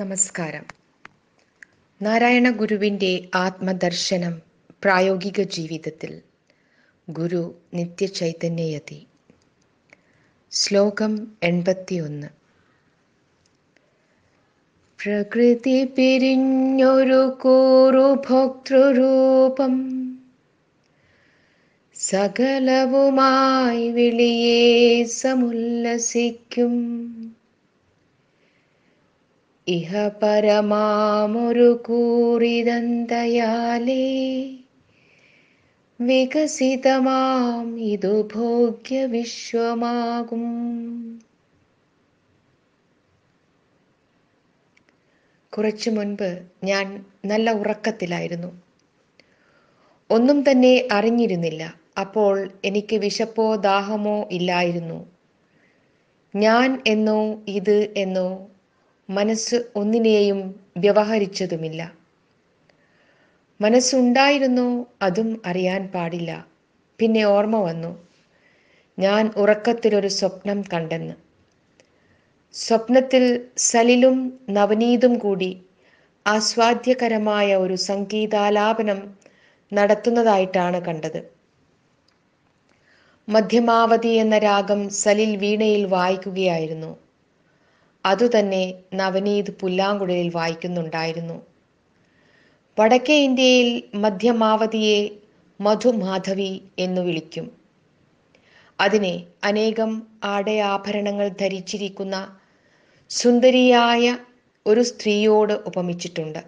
നമസ്കാരം നാരായണ ഗുരുവിൻ്റെ ആത്മദർശനം പ്രായോഗിക ജീവിതത്തിൽ ഗുരു നിത്യചൈതന്യയതി ശ്ലോകം എൺപത്തിയൊന്ന് പ്രകൃതി പിരിഞ്ഞൊരു കൂറുഭോക്തൃരൂപം സകലവുമായി വിളിയേ സമുല്ലസിക്കും ഇഹ പരമാമൊരു കൂറിതന്തയാലേ വികസിതമാം ഇതു ഭോഗ്യ വിശ്വമാകും കുറച്ചു മുൻപ് ഞാൻ നല്ല ഉറക്കത്തിലായിരുന്നു ഒന്നും തന്നെ അറിഞ്ഞിരുന്നില്ല അപ്പോൾ എനിക്ക് വിശപ്പോ ദാഹമോ ഇല്ലായിരുന്നു ഞാൻ എന്നോ ഇത് എന്നോ മനസ്സ് ഒന്നിനെയും വ്യവഹരിച്ചതുമില്ല മനസ്സുണ്ടായിരുന്നു അതും അറിയാൻ പാടില്ല പിന്നെ ഓർമ്മ വന്നു ഞാൻ ഉറക്കത്തിലൊരു സ്വപ്നം കണ്ടെന്ന് സ്വപ്നത്തിൽ സലിലും നവനീതും കൂടി ആസ്വാദ്യകരമായ ഒരു സംഗീതാലാപനം നടത്തുന്നതായിട്ടാണ് കണ്ടത് മധ്യമാവതി എന്ന രാഗം സലിൽ വീണയിൽ വായിക്കുകയായിരുന്നു അതുതന്നെ നവനീത് പുല്ലാങ്കുഴലിൽ വായിക്കുന്നുണ്ടായിരുന്നു വടക്കേ ഇന്ത്യയിൽ മധ്യമാവതിയെ മധുമാധവി എന്നു വിളിക്കും അതിനെ അനേകം ആടയാഭരണങ്ങൾ ധരിച്ചിരിക്കുന്ന സുന്ദരിയായ ഒരു സ്ത്രീയോട് ഉപമിച്ചിട്ടുണ്ട്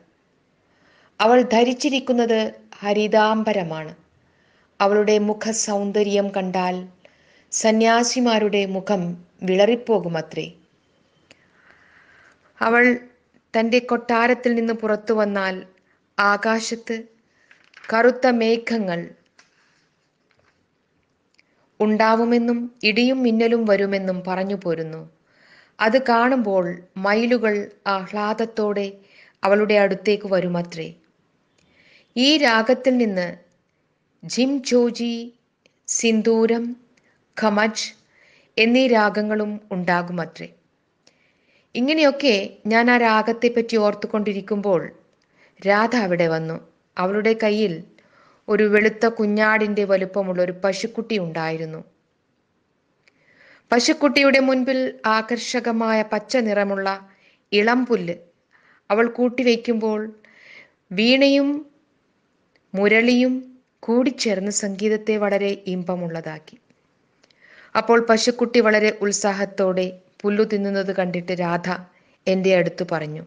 അവൾ ധരിച്ചിരിക്കുന്നത് ഹരിതാംബരമാണ് അവളുടെ മുഖ സൗന്ദര്യം കണ്ടാൽ സന്യാസിമാരുടെ മുഖം വിളറിപ്പോകുമത്രേ അവൾ തൻ്റെ കൊട്ടാരത്തിൽ നിന്ന് പുറത്തു വന്നാൽ ആകാശത്ത് കറുത്ത മേഘങ്ങൾ ഉണ്ടാവുമെന്നും ഇടിയും മിന്നലും വരുമെന്നും പറഞ്ഞു പോരുന്നു അത് കാണുമ്പോൾ മയിലുകൾ ആഹ്ലാദത്തോടെ അവളുടെ അടുത്തേക്ക് വരുമത്രേ ഈ രാഗത്തിൽ നിന്ന് ജിം ജോജി സിന്ദൂരം ഖമജ് എന്നീ രാഗങ്ങളും ഉണ്ടാകുമത്രേ ഇങ്ങനെയൊക്കെ ഞാൻ ആ രാഗത്തെപ്പറ്റി ഓർത്തുകൊണ്ടിരിക്കുമ്പോൾ രാധ അവിടെ വന്നു അവളുടെ കയ്യിൽ ഒരു വെളുത്ത കുഞ്ഞാടിൻ്റെ വലുപ്പമുള്ള ഒരു പശുക്കുട്ടി ഉണ്ടായിരുന്നു പശുക്കുട്ടിയുടെ മുൻപിൽ ആകർഷകമായ പച്ച നിറമുള്ള ഇളം പുല്ല് അവൾ കൂട്ടിവെക്കുമ്പോൾ വീണയും മുരളിയും കൂടിച്ചേർന്ന് സംഗീതത്തെ വളരെ ഇമ്പമുള്ളതാക്കി അപ്പോൾ പശുക്കുട്ടി വളരെ ഉത്സാഹത്തോടെ പുല്ലു തിന്നുന്നത് കണ്ടിട്ട് രാധ എൻ്റെ അടുത്ത് പറഞ്ഞു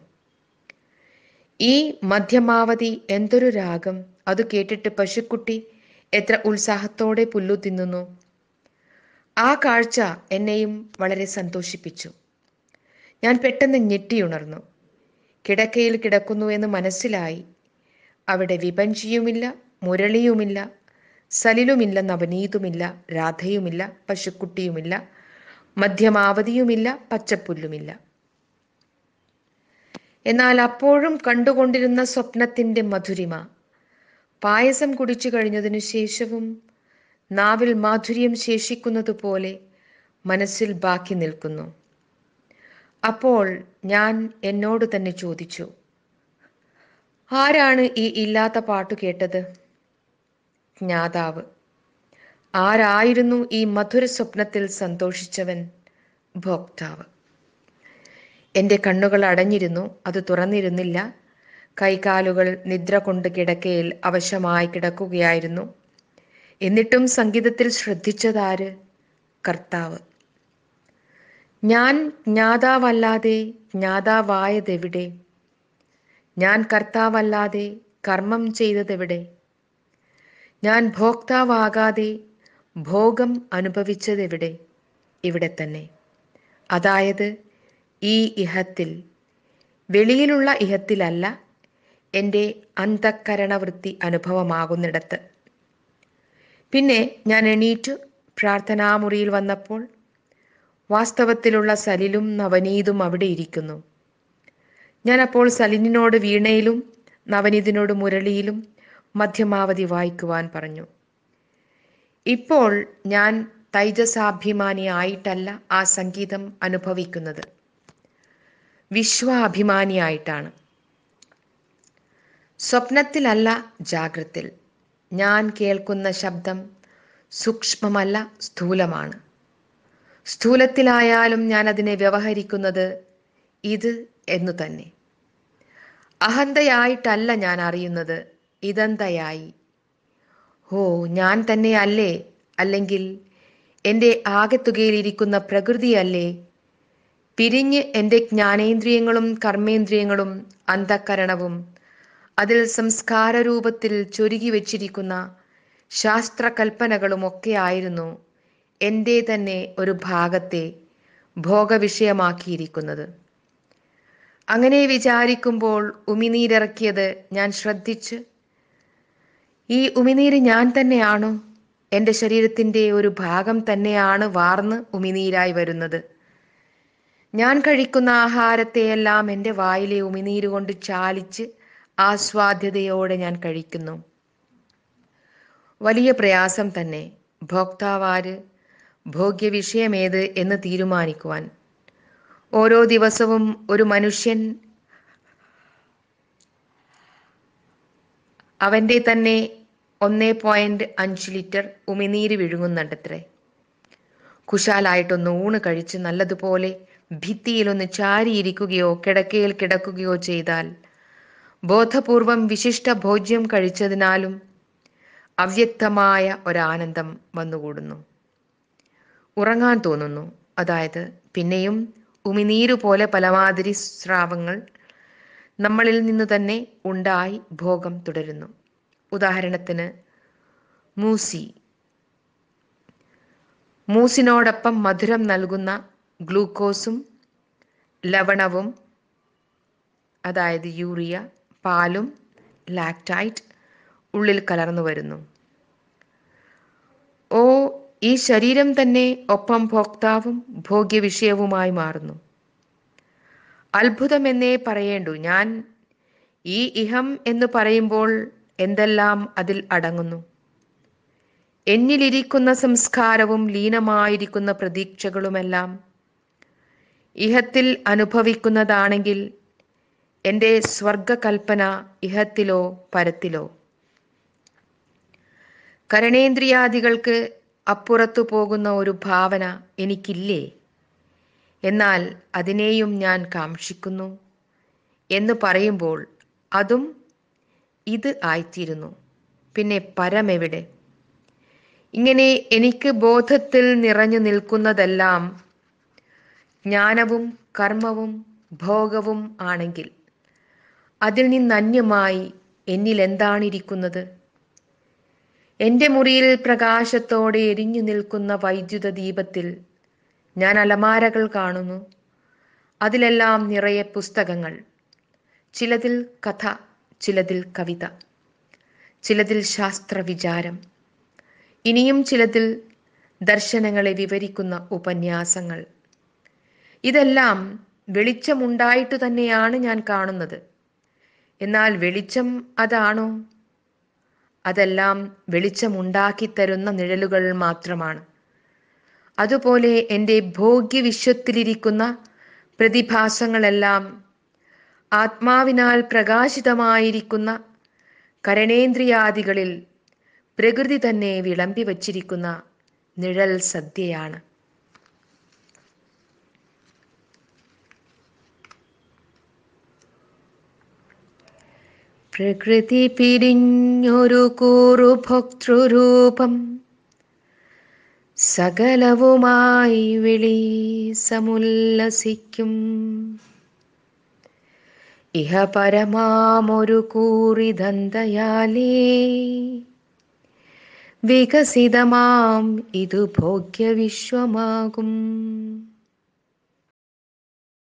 ഈ മധ്യമാവതി എന്തൊരു രാഗം അത് കേട്ടിട്ട് പശുക്കുട്ടി എത്ര ഉത്സാഹത്തോടെ പുല്ലു തിന്നുന്നു ആ കാഴ്ച എന്നെയും വളരെ സന്തോഷിപ്പിച്ചു ഞാൻ പെട്ടെന്ന് ഞെട്ടിയുണർന്നു കിടക്കയിൽ കിടക്കുന്നു എന്ന് മനസ്സിലായി അവിടെ വിപഞ്ചിയുമില്ല മുരളിയുമില്ല സലിലുമില്ല നവനീതുമില്ല രാധയുമില്ല പശുക്കുട്ടിയുമില്ല മധ്യമാവതിയുമില്ല പച്ചപ്പുല്ലുമില്ല എന്നാൽ അപ്പോഴും കണ്ടുകൊണ്ടിരുന്ന സ്വപ്നത്തിന്റെ മധുരിമ പായസം കുടിച്ചു കഴിഞ്ഞതിനു ശേഷവും നാവിൽ മാധുര്യം ശേഷിക്കുന്നത് പോലെ മനസ്സിൽ ബാക്കി നിൽക്കുന്നു അപ്പോൾ ഞാൻ എന്നോട് തന്നെ ചോദിച്ചു ആരാണ് ഈ ഇല്ലാത്ത പാട്ടു കേട്ടത് ജ്ഞാതാവ് ആരായിരുന്നു ഈ മധുര സ്വപ്നത്തിൽ സന്തോഷിച്ചവൻ ഭോക്താവ് എൻ്റെ കണ്ണുകൾ അടഞ്ഞിരുന്നു അത് തുറന്നിരുന്നില്ല കൈകാലുകൾ നിദ്ര കൊണ്ട് കിടക്കയിൽ അവശമായി കിടക്കുകയായിരുന്നു എന്നിട്ടും സംഗീതത്തിൽ ശ്രദ്ധിച്ചതാര് കർത്താവ് ഞാൻ ജ്ഞാതാവല്ലാതെ ജ്ഞാതാവായതെവിടെ ഞാൻ കർത്താവല്ലാതെ കർമ്മം ചെയ്തതെവിടെ ഞാൻ ഭോക്താവാകാതെ ഭോഗം അനുഭവിച്ചതെവിടെ ഇവിടെ തന്നെ അതായത് ഈ ഇഹത്തിൽ വെളിയിലുള്ള ഇഹത്തിലല്ല എൻ്റെ അന്തക്കരണവൃത്തി അനുഭവമാകുന്നിടത്ത് പിന്നെ ഞാൻ എണീറ്റു പ്രാർത്ഥനാമുറിയിൽ വന്നപ്പോൾ വാസ്തവത്തിലുള്ള സലിലും നവനീതും അവിടെ ഇരിക്കുന്നു ഞാൻ അപ്പോൾ സലിനോട് വീണയിലും നവനീതിനോട് മുരളിയിലും മധ്യമാവധി വായിക്കുവാൻ പറഞ്ഞു ഇപ്പോൾ ഞാൻ തൈജസാഭിമാനിയായിട്ടല്ല ആ സംഗീതം അനുഭവിക്കുന്നത് വിശ്വാഭിമാനിയായിട്ടാണ് സ്വപ്നത്തിലല്ല ജാഗ്രത്തിൽ ഞാൻ കേൾക്കുന്ന ശബ്ദം സൂക്ഷ്മമല്ല സ്ഥൂലമാണ് സ്ഥൂലത്തിലായാലും ഞാൻ അതിനെ വ്യവഹരിക്കുന്നത് ഇത് എന്നു തന്നെ അഹന്തയായിട്ടല്ല ഞാൻ അറിയുന്നത് ഇതന്തയായി ഓ ഞാൻ തന്നെയല്ലേ അല്ലെങ്കിൽ എൻ്റെ ആകെത്തുകയിലിരിക്കുന്ന പ്രകൃതിയല്ലേ പിരിഞ്ഞ് എൻ്റെ ജ്ഞാനേന്ദ്രിയങ്ങളും കർമ്മേന്ദ്രിയങ്ങളും അന്ധക്കരണവും അതിൽ സംസ്കാര രൂപത്തിൽ ചൊരുകി വച്ചിരിക്കുന്ന ശാസ്ത്രകൽപ്പനകളുമൊക്കെ ആയിരുന്നു എൻ്റെ തന്നെ ഒരു ഭാഗത്തെ ഭോഗവിഷയമാക്കിയിരിക്കുന്നത് അങ്ങനെ വിചാരിക്കുമ്പോൾ ഉമിനീരിറക്കിയത് ഞാൻ ശ്രദ്ധിച്ച് ഈ ഉമിനീര് ഞാൻ തന്നെയാണോ എൻ്റെ ശരീരത്തിൻ്റെ ഒരു ഭാഗം തന്നെയാണ് വാർന്ന് ഉമിനീരായി വരുന്നത് ഞാൻ കഴിക്കുന്ന ആഹാരത്തെയെല്ലാം എൻ്റെ വായിലെ ഉമിനീര് കൊണ്ട് ചാലിച്ച് ആസ്വാദ്യതയോടെ ഞാൻ കഴിക്കുന്നു വലിയ പ്രയാസം തന്നെ ഭോക്താവാര് വിഷയമേത് എന്ന് തീരുമാനിക്കുവാൻ ഓരോ ദിവസവും ഒരു മനുഷ്യൻ അവൻ്റെ തന്നെ ഒന്നേ പോയിന്റ് അഞ്ച് ലിറ്റർ ഉമിനീര് വിഴുങ്ങുന്നുണ്ടത്രേ കുശാലായിട്ടൊന്ന് ഊണ് കഴിച്ച് നല്ലതുപോലെ ഭിത്തിയിലൊന്ന് ചാരിയിരിക്കുകയോ കിടക്കയിൽ കിടക്കുകയോ ചെയ്താൽ ബോധപൂർവം വിശിഷ്ട ഭോജ്യം കഴിച്ചതിനാലും അവ്യക്തമായ ഒരാനന്ദം വന്നുകൂടുന്നു ഉറങ്ങാൻ തോന്നുന്നു അതായത് പിന്നെയും ഉമിനീരു പോലെ പലമാതിരി സ്രാവങ്ങൾ നമ്മളിൽ നിന്ന് തന്നെ ഉണ്ടായി ഭോഗം തുടരുന്നു ഉദാഹരണത്തിന് മൂസി മൂസിനോടൊപ്പം മധുരം നൽകുന്ന ഗ്ലൂക്കോസും ലവണവും അതായത് യൂറിയ പാലും ലാക്ടൈറ്റ് ഉള്ളിൽ കലർന്നു വരുന്നു ഓ ഈ ശരീരം തന്നെ ഒപ്പം ഭോക്താവും ഭോഗ്യവിഷയവുമായി മാറുന്നു അത്ഭുതമെന്നേ പറയേണ്ടു ഞാൻ ഈ ഇഹം എന്ന് പറയുമ്പോൾ എന്തെല്ലാം അതിൽ അടങ്ങുന്നു എന്നിലിരിക്കുന്ന സംസ്കാരവും ലീനമായിരിക്കുന്ന പ്രതീക്ഷകളുമെല്ലാം ഇഹത്തിൽ അനുഭവിക്കുന്നതാണെങ്കിൽ എൻ്റെ സ്വർഗകൽപ്പന ഇഹത്തിലോ പരത്തിലോ കരണേന്ദ്രിയാദികൾക്ക് അപ്പുറത്തു പോകുന്ന ഒരു ഭാവന എനിക്കില്ലേ എന്നാൽ അതിനെയും ഞാൻ കാക്ഷിക്കുന്നു എന്ന് പറയുമ്പോൾ അതും ഇത് ആയിത്തീരുന്നു പിന്നെ പരമെവിടെ ഇങ്ങനെ എനിക്ക് ബോധത്തിൽ നിറഞ്ഞു നിൽക്കുന്നതെല്ലാം ജ്ഞാനവും കർമ്മവും ഭോഗവും ആണെങ്കിൽ അതിൽ നിന്നന്യമായി എന്നിൽ എന്താണിരിക്കുന്നത് എൻ്റെ മുറിയിൽ പ്രകാശത്തോടെ എരിഞ്ഞു നിൽക്കുന്ന വൈദ്യുത ദീപത്തിൽ ഞാൻ അലമാരകൾ കാണുന്നു അതിലെല്ലാം നിറയെ പുസ്തകങ്ങൾ ചിലതിൽ കഥ ചിലതിൽ കവിത ചിലതിൽ ശാസ്ത്രവിചാരം ഇനിയും ചിലതിൽ ദർശനങ്ങളെ വിവരിക്കുന്ന ഉപന്യാസങ്ങൾ ഇതെല്ലാം വെളിച്ചമുണ്ടായിട്ടു തന്നെയാണ് ഞാൻ കാണുന്നത് എന്നാൽ വെളിച്ചം അതാണോ അതെല്ലാം വെളിച്ചമുണ്ടാക്കി തരുന്ന നിഴലുകൾ മാത്രമാണ് അതുപോലെ എൻ്റെ ഭോഗ്യവിശ്വത്തിലിരിക്കുന്ന പ്രതിഭാസങ്ങളെല്ലാം ആത്മാവിനാൽ പ്രകാശിതമായിരിക്കുന്ന കരണേന്ദ്രിയാദികളിൽ പ്രകൃതി തന്നെ വിളമ്പി വച്ചിരിക്കുന്ന നിഴൽ സദ്യയാണ് പ്രകൃതി പിരിഞ്ഞൊരു കൂറു ഭോക്തൃരൂപം സകലവുമായി വിളി സമുല്ലസിക്കും ഇഹ പരമാമൊരു കൂറിദന്തയാലേ വികസിതമാം ഇതു ഭോഗ്യവിശ്വമാകും